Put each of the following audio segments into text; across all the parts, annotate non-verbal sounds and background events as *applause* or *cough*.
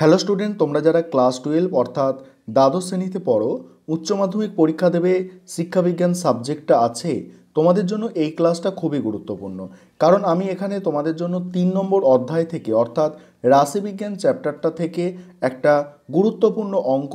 hello student তোমরা যারা class twelve অর্থাৎ দ্বাদশ শ্রেণীতে পড়ো উচ্চ মাধ্যমিক পরীক্ষা দেবে শিক্ষাবিজ্ঞান সাবজেক্টটা আছে তোমাদের জন্য এই ক্লাসটা খুবই গুরুত্বপূর্ণ কারণ আমি এখানে তোমাদের জন্য তিন নম্বর অধ্যায় থেকে অর্থাৎ রাশিবিজ্ঞান চ্যাপ্টারটা থেকে একটা গুরুত্বপূর্ণ অঙ্ক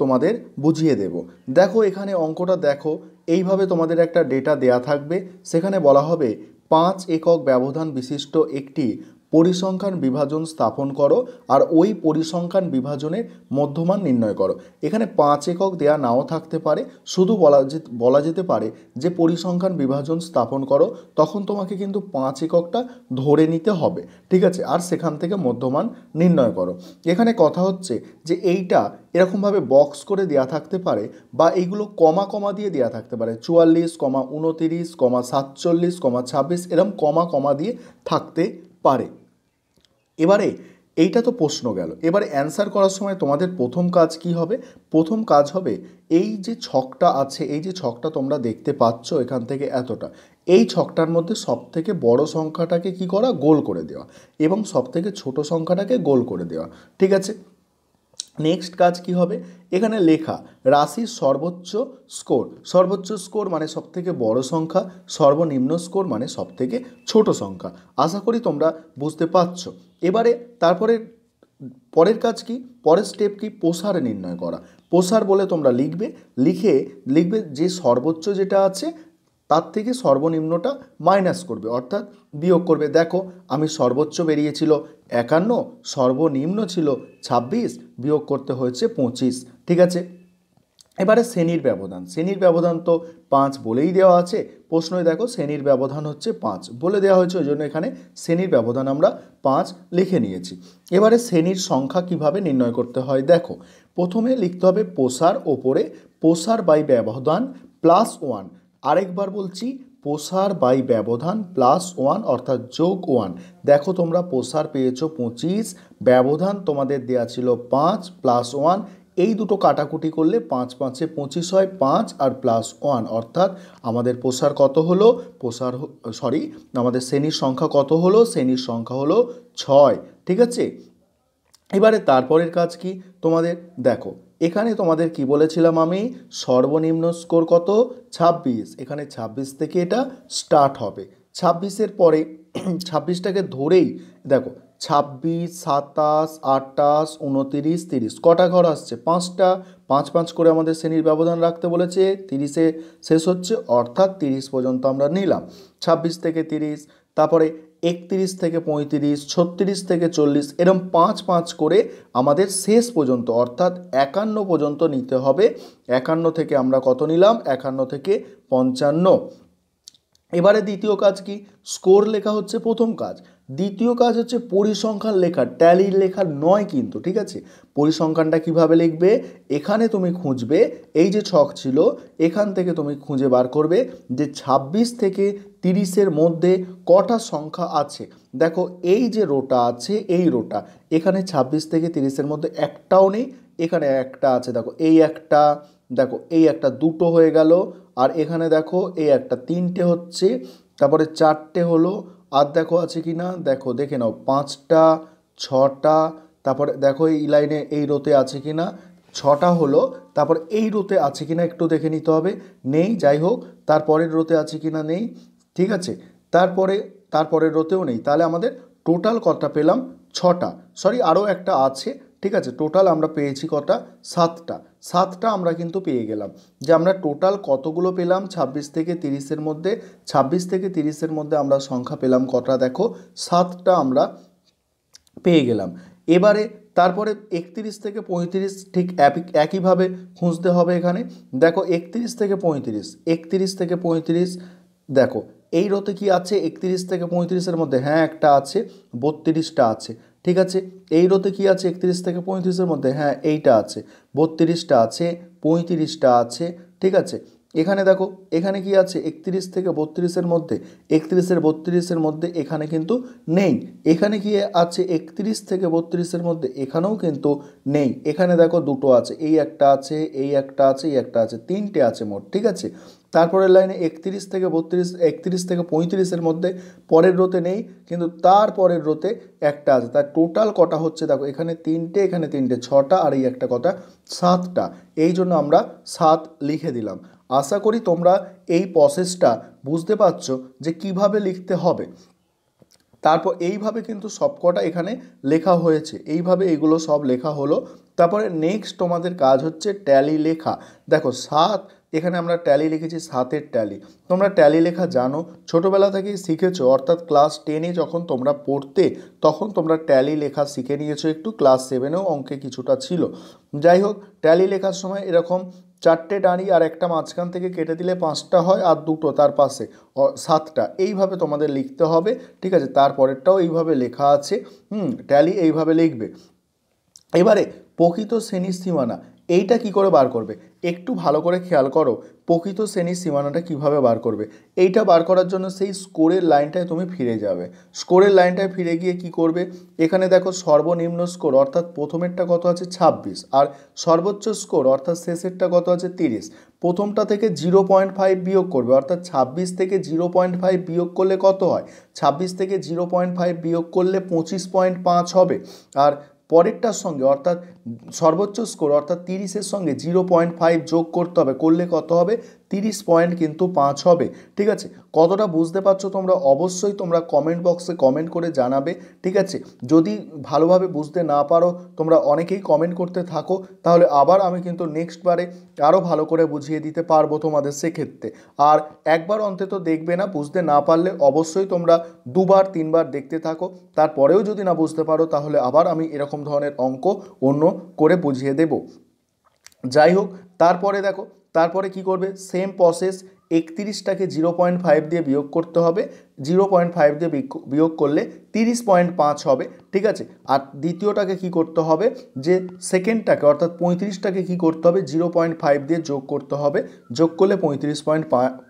তোমাদের বুঝিয়ে দেব দেখো এখানে অঙ্কটা দেখো এইভাবে তোমাদের একটা ডেটা দেয়া থাকবে সেখানে বলা হবে পাঁচ একক ব্যবধান বিশিষ্ট একটি পরিসংখ্যান বিভাজন স্থাপন করো আর ওই পরিসংখ্যান বিভাজনের মধ্যমান নির্ণয় করো এখানে পাঁচ একক দেয়া নাও থাকতে পারে শুধু বলা বলা যেতে পারে যে পরিসংখ্যান বিভাজন স্থাপন করো তখন তোমাকে কিন্তু পাঁচ এককটা ধরে নিতে হবে ঠিক আছে আর সেখান থেকে মধ্যমান নির্ণয় করো এখানে কথা হচ্ছে যে এইটা এরকমভাবে বক্স করে দেয়া থাকতে পারে বা এইগুলো কমা কমা দিয়ে দেয়া থাকতে পারে চুয়াল্লিশ কমা উনতিরিশ কমা সাতচল্লিশ কমা ছাব্বিশ এরম কমা কমা দিয়ে থাকতে পারে এবারে এইটা তো প্রশ্ন গেল এবারে অ্যান্সার করার সময় তোমাদের প্রথম কাজ কি হবে প্রথম কাজ হবে এই যে ছকটা আছে এই যে ছকটা তোমরা দেখতে পাচ্ছ এখান থেকে এতটা এই ছকটার মধ্যে সবথেকে বড় সংখ্যাটাকে কি করা গোল করে দেওয়া এবং সবথেকে ছোট সংখ্যাটাকে গোল করে দেওয়া ঠিক আছে নেক্সট কাজ কি হবে এখানে লেখা রাশির সর্বোচ্চ স্কোর সর্বোচ্চ স্কোর মানে সবথেকে বড় সংখ্যা সর্বনিম্ন স্কোর মানে সবথেকে ছোট সংখ্যা আশা করি তোমরা বুঝতে পারছ এবারে তারপরে পরের কাজ কি পরের স্টেপ কি প্রসার নির্ণয় করা প্রসার বলে তোমরা লিখবে লিখে লিখবে যে সর্বোচ্চ যেটা আছে তার থেকে সর্বনিম্নটা মাইনাস করবে অর্থাৎ বিয়োগ করবে দেখো আমি সর্বোচ্চ বেরিয়েছিল একান্ন সর্বনিম্ন ছিল ২৬ বিয়োগ করতে হয়েছে পঁচিশ ঠিক আছে এবারে শ্রেণীর ব্যবধান শ্রেণীর ব্যবধান তো পাঁচ বলেই দেওয়া আছে প্রশ্নই দেখো শ্রেণীর ব্যবধান হচ্ছে পাঁচ বলে দেওয়া হয়েছে ওই জন্য এখানে শ্রেণীর ব্যবধান আমরা পাঁচ লিখে নিয়েছি এবারে শ্রেণীর সংখ্যা কিভাবে নির্ণয় করতে হয় দেখো প্রথমে লিখতে হবে পোষার ওপরে পোষার বাই ব্যবধান প্লাস ওয়ান আরেকবার বলছি প্রসার বাই ব্যবধান প্লাস ওয়ান অর্থাৎ যোগ ওয়ান দেখো তোমরা প্রসার পেয়েছো পঁচিশ ব্যবধান তোমাদের দেয়া ছিল পাঁচ প্লাস ওয়ান এই দুটো কাটাকুটি করলে পাঁচ পাঁচে পঁচিশ হয় পাঁচ আর প্লাস ওয়ান অর্থাৎ আমাদের প্রসার কত হলো প্রসার সরি আমাদের শ্রেণীর সংখ্যা কত হলো শ্রেণীর সংখ্যা হলো ছয় ঠিক আছে এবারে তারপরের কাজ কি তোমাদের দেখো এখানে তোমাদের কি বলেছিলাম আমি সর্বনিম্ন স্কোর কত ২৬ এখানে ২৬ থেকে এটা স্টার্ট হবে ছাব্বিশের পরে *clears throat* ছাব্বিশটাকে ধরেই দেখো ছাব্বিশ সাতাশ আটাশ উনতিরিশ তিরিশ কটা ঘর আসছে পাঁচটা পাঁচ পাঁচ করে আমাদের শ্রেণীর ব্যবধান রাখতে বলেছে তিরিশে শেষ হচ্ছে অর্থাৎ তিরিশ পর্যন্ত আমরা নিলাম ছাব্বিশ থেকে তিরিশ তারপরে একত্রিশ থেকে পঁয়ত্রিশ ছত্রিশ থেকে চল্লিশ এরম পাঁচ পাঁচ করে আমাদের শেষ পর্যন্ত অর্থাৎ একান্ন পর্যন্ত নিতে হবে একান্ন থেকে আমরা কত নিলাম একান্ন থেকে পঞ্চান্ন এবারে দ্বিতীয় কাজ কি স্কোর লেখা হচ্ছে প্রথম কাজ দ্বিতীয় কাজ হচ্ছে পরিসংখ্যান লেখা ট্যালি লেখা নয় কিন্তু ঠিক আছে পরিসংখ্যানটা কিভাবে লিখবে এখানে তুমি খুঁজবে এই যে ছক ছিল এখান থেকে তুমি খুঁজে বার করবে যে ২৬ থেকে তিরিশের মধ্যে কটা সংখ্যা আছে দেখো এই যে রোটা আছে এই রোটা এখানে ২৬ থেকে তিরিশের মধ্যে একটাও নেই এখানে একটা আছে দেখো এই একটা দেখো এই একটা দুটো হয়ে গেল আর এখানে দেখো এই একটা তিনটে হচ্ছে তারপরে চারটে হলো আর দেখো আছে কি না দেখো দেখে নাও পাঁচটা ছটা তারপরে দেখো এই লাইনে এই রোতে আছে কি না ছটা হলো তারপর এই রোতে আছে কি না একটু দেখে নিতে হবে নেই যাই হোক তারপরের রোতে আছে কি না নেই ঠিক আছে তারপরে তারপরের রোতেও নেই তাহলে আমাদের টোটাল কটা পেলাম ছটা সরি আরও একটা আছে ঠিক আছে টোটাল আমরা পেয়েছি কটা সাতটা সাতটা আমরা কিন্তু পেয়ে গেলাম যে আমরা টোটাল কতগুলো পেলাম ২৬ থেকে তিরিশের মধ্যে ২৬ থেকে তিরিশের মধ্যে আমরা সংখ্যা পেলাম কটা দেখো সাতটা আমরা পেয়ে গেলাম এবারে তারপরে একত্রিশ থেকে পঁয়ত্রিশ ঠিক একইভাবে খুঁজতে হবে এখানে দেখো একত্রিশ থেকে পঁয়ত্রিশ একত্রিশ থেকে পঁয়ত্রিশ দেখো এই রোতে কি আছে একত্রিশ থেকে পঁয়ত্রিশের মধ্যে হ্যাঁ একটা আছে বত্রিশটা আছে ঠিক আছে এই রোতে কি আছে একত্রিশ থেকে পঁয়ত্রিশের মধ্যে হ্যাঁ এইটা আছে বত্রিশটা আছে পঁয়ত্রিশটা আছে ঠিক আছে এখানে দেখো এখানে কি আছে একত্রিশ থেকে বত্রিশের মধ্যে একত্রিশের বত্রিশের মধ্যে এখানে কিন্তু নেই এখানে কি আছে একত্রিশ থেকে বত্রিশের মধ্যে এখানেও কিন্তু নেই এখানে দেখো দুটো আছে এই একটা আছে এই একটা আছে এই একটা আছে তিনটে আছে মোট ঠিক আছে তারপরের লাইনে একত্রিশ থেকে বত্রিশ একত্রিশ থেকে পঁয়ত্রিশের মধ্যে পরের রোতে নেই কিন্তু তার পরের রোতে একটা আছে তার টোটাল কটা হচ্ছে দেখো এখানে তিনটে এখানে তিনটে ছটা আর এই একটা কথা সাতটা এই জন্য আমরা সাত লিখে দিলাম আশা করি তোমরা এই প্রসেসটা বুঝতে পারছ যে কিভাবে লিখতে হবে তারপর এইভাবে কিন্তু সবকটা এখানে লেখা হয়েছে এইভাবে এগুলো সব লেখা হলো তারপরে নেক্সট তোমাদের কাজ হচ্ছে ট্যালি লেখা দেখো সাত এখানে আমরা ট্যালি লিখেছি সাতের ট্যালি তোমরা ট্যালি লেখা জানো ছোটোবেলা থেকেই শিখেছো অর্থাৎ ক্লাস টেনে যখন তোমরা পড়তে তখন তোমরা ট্যালি লেখা শিখে নিয়েছো একটু ক্লাস সেভেনেও অঙ্কে কিছুটা ছিল যাই হোক ট্যালি লেখার সময় এরকম চারটে ডাঁড়ি আর একটা মাঝখান থেকে কেটে দিলে পাঁচটা হয় আর দুটো তার পাশে সাতটা এইভাবে তোমাদের লিখতে হবে ঠিক আছে তারপরেরটাও এইভাবে লেখা আছে হুম ট্যালি এইভাবে লিখবে এবারে প্রকৃত শ্রেণীর সীমানা এইটা কি করে বার করবে একটু ভালো করে খেয়াল করো প্রকৃত শ্রেণীর সীমানাটা কিভাবে বার করবে এইটা বার করার জন্য সেই স্কোরের লাইনটায় তুমি ফিরে যাবে স্কোরের লাইনটায় ফিরে গিয়ে কি করবে এখানে দেখো সর্বনিম্ন স্কোর অর্থাৎ প্রথমেরটা কত আছে ২৬ আর সর্বোচ্চ স্কোর অর্থাৎ শেষেরটা কত আছে ৩০ প্রথমটা থেকে জিরো পয়েন্ট ফাইভ বিয়োগ করবে অর্থাৎ ২৬ থেকে জিরো পয়েন্ট ফাইভ বিয়োগ করলে কত হয় ২৬ থেকে জিরো পয়েন্ট ফাইভ বিয়োগ করলে পঁচিশ পয়েন্ট পাঁচ হবে আর পরেরটার সঙ্গে অর্থাৎ সর্বোচ্চ স্কোর অর্থাৎ তিরিশের সঙ্গে জিরো পয়েন্ট ফাইভ যোগ করতে হবে করলে কত হবে তিরিশ পয়েন্ট কিন্তু পাঁচ হবে ঠিক আছে কতটা বুঝতে পারছো তোমরা অবশ্যই তোমরা কমেন্ট বক্সে কমেন্ট করে জানাবে ঠিক আছে যদি ভালোভাবে বুঝতে না পারো তোমরা অনেকেই কমেন্ট করতে থাকো তাহলে আবার আমি কিন্তু নেক্সটবারে আরও ভালো করে বুঝিয়ে দিতে পারবো তোমাদের সেক্ষেত্রে আর একবার অন্তত দেখবে না বুঝতে না পারলে অবশ্যই তোমরা দুবার তিনবার দেখতে থাকো তারপরেও যদি না বুঝতে পারো তাহলে আবার আমি এরকম ধরনের অঙ্ক অন্য করে বুঝিয়ে দেব যাই হোক তারপরে দেখো তারপরে কি করবে সেম প্রসেস একত্রিশটাকে জিরো পয়েন্ট ফাইভ দিয়ে বিয়োগ করতে হবে জিরো পয়েন্ট ফাইভ দিয়ে বিয়োগ করলে তিরিশ পয়েন্ট পাঁচ হবে ঠিক আছে আর দ্বিতীয়টাকে কি করতে হবে যে সেকেন্ডটাকে অর্থাৎ পঁয়ত্রিশটাকে কি করতে হবে জিরো পয়েন্ট ফাইভ দিয়ে যোগ করতে হবে যোগ করলে পঁয়ত্রিশ পয়েন্ট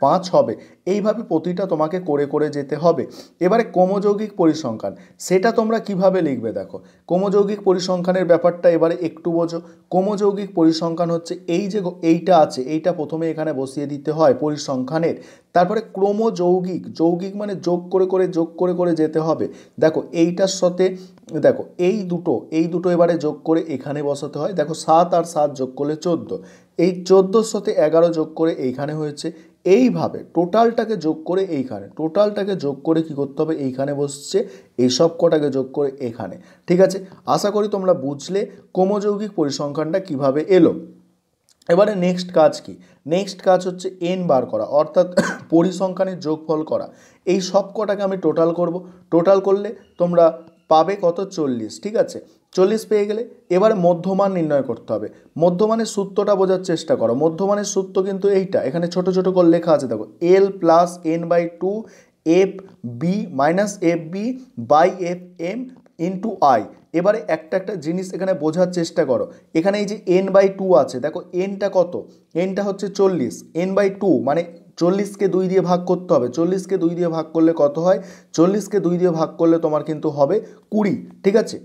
পাঁচ হবে এইভাবে প্রতিটা তোমাকে করে করে যেতে হবে এবারে কোমযৌগিক পরিসংখ্যান সেটা তোমরা কিভাবে লিখবে দেখো কোমযৌগিক পরিসংখ্যানের ব্যাপারটা এবারে একটু বোঝো কোমযৌগিক পরিসংখ্যান হচ্ছে এই যে এইটা আছে এইটা প্রথমে এখানে বসিয়ে দিতে হয় পরিসংখ্যানের তারপরে ক্রমযৌগিক যৌগিক মানে যোগ করে করে যোগ করে করে যেতে হবে দেখো এইটার সাথে দেখো এই দুটো এই দুটো এবারে যোগ করে এখানে বসাতে হয় দেখো সাত আর সাত যোগ করলে চোদ্দ এই চোদ্দোর সাথে এগারো যোগ করে এইখানে হয়েছে এইভাবে টোটালটাকে যোগ করে এইখানে টোটালটাকে যোগ করে কি করতে হবে এইখানে বসছে এই সব কটাকে যোগ করে এখানে ঠিক আছে আশা করি তোমরা বুঝলে কোমযৌগিক পরিসংখ্যানটা কিভাবে এলো এবারে নেক্সট কাজ কি নেক্সট কাজ হচ্ছে এন বার করা অর্থাৎ *coughs* পরিসংখ্যানের যোগফল করা এই সব কটাকে আমি টোটাল করব টোটাল করলে তোমরা পাবে কত চল্লিশ ঠিক আছে চল্লিশ পেয়ে গেলে এবারে মধ্যমান নির্ণয় করতে হবে মধ্যমানের সূত্রটা বোঝার চেষ্টা করো মধ্যমানের সূত্র কিন্তু এইটা এখানে ছোট ছোট করে লেখা আছে দেখো L plus N by two F B minus F B by F M into I এবারে একটা একটা জিনিস এখানে বোঝার চেষ্টা করো এখানে এই যে এন বাই টু আছে দেখো এনটা কত এনটা হচ্ছে চল্লিশ এন বাই টু মানে চল্লিশকে দুই দিয়ে ভাগ করতে হবে চল্লিশকে দুই দিয়ে ভাগ করলে কত হয় চল্লিশকে দুই দিয়ে ভাগ করলে তোমার কিন্তু হবে কুড়ি ঠিক আছে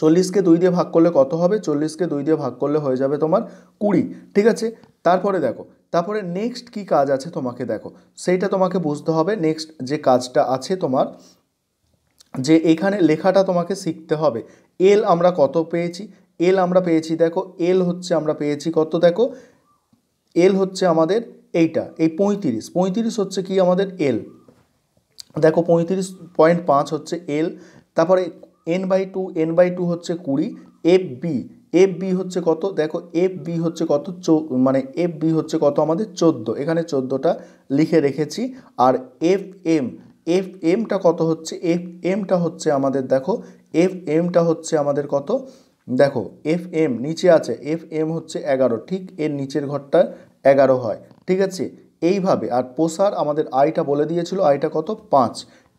চল্লিশকে দুই দিয়ে ভাগ করলে কত হবে চল্লিশকে দুই দিয়ে ভাগ করলে হয়ে যাবে তোমার কুড়ি ঠিক আছে তারপরে দেখো তারপরে নেক্সট কি কাজ আছে তোমাকে দেখো সেইটা তোমাকে বুঝতে হবে নেক্সট যে কাজটা আছে তোমার যে এখানে লেখাটা তোমাকে শিখতে হবে এল আমরা কত পেয়েছি এল আমরা পেয়েছি দেখো এল হচ্ছে আমরা পেয়েছি কত দেখো এল হচ্ছে আমাদের এইটা এই পঁয়ত্রিশ পঁয়ত্রিশ হচ্ছে কি আমাদের এল দেখো পঁয়ত্রিশ পয়েন্ট পাঁচ হচ্ছে এল তারপরে N by two N by two হচ্ছে কুড়ি এফ বি এফ বি হচ্ছে কত দেখো এফ বি হচ্ছে কত চো মানে এফ বি হচ্ছে কত আমাদের চোদ্দো এখানে চোদ্দোটা লিখে রেখেছি আর এফ এম এফ এমটা কত হচ্ছে এফ এমটা হচ্ছে আমাদের দেখো এফ এমটা হচ্ছে আমাদের কত দেখো এফ এম নিচে আছে এফ এম হচ্ছে এগারো ঠিক এর নিচের ঘরটা এগারো হয় ঠিক আছে এইভাবে আর পোসার আমাদের আইটা বলে দিয়েছিল আইটা কত পাঁচ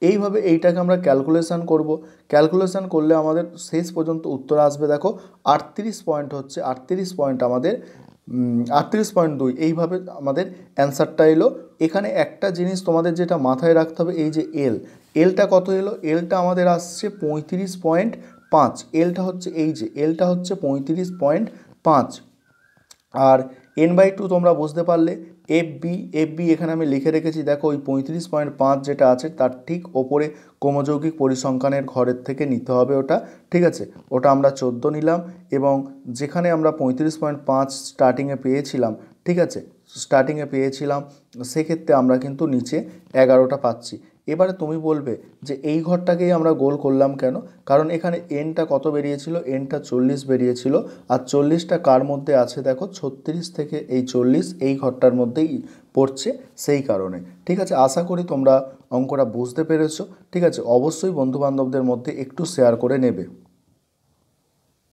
এইভাবে এইটাকে আমরা ক্যালকুলেশান করব ক্যালকুলেশান করলে আমাদের শেষ পর্যন্ত উত্তর আসবে দেখো আটত্রিশ পয়েন্ট হচ্ছে আটত্রিশ পয়েন্ট আমাদের আটত্রিশ পয়েন্ট দুই এইভাবে আমাদের অ্যান্সারটা এলো এখানে একটা জিনিস তোমাদের যেটা মাথায় রাখতে হবে এই যে এল এলটা কত এলো এলটা আমাদের আসছে পঁয়ত্রিশ পয়েন্ট পাঁচ এলটা হচ্ছে এই যে এলটা হচ্ছে পঁয়ত্রিশ পয়েন্ট পাঁচ আর এন বাই টু তোমরা বুঝতে পারলে এফ বি এফ বি এখানে আমি লিখে রেখেছি দেখো ওই পঁয়ত্রিশ পয়েন্ট পাঁচ যেটা আছে তার ঠিক ওপরে ক্রমযৌগিক পরিসংখ্যানের ঘরের থেকে নিতে হবে ওটা ঠিক আছে ওটা আমরা চোদ্দো নিলাম এবং যেখানে আমরা পঁয়ত্রিশ পয়েন্ট পাঁচ স্টার্টিংয়ে পেয়েছিলাম ঠিক আছে স্টার্টিংয়ে পেয়েছিলাম সেক্ষেত্রে আমরা কিন্তু নিচে এগারোটা পাচ্ছি এবারে তুমি বলবে যে এই ঘরটাকেই আমরা গোল করলাম কেন কারণ এখানে এনটা কত বেরিয়েছিল এনটা চল্লিশ বেরিয়েছিল আর চল্লিশটা কার মধ্যে আছে দেখো ছত্রিশ থেকে এই চল্লিশ এই ঘরটার মধ্যেই পড়ছে সেই কারণে ঠিক আছে আশা করি তোমরা অঙ্কটা বুঝতে পেরেছো ঠিক আছে অবশ্যই বন্ধুবান্ধবদের মধ্যে একটু শেয়ার করে নেবে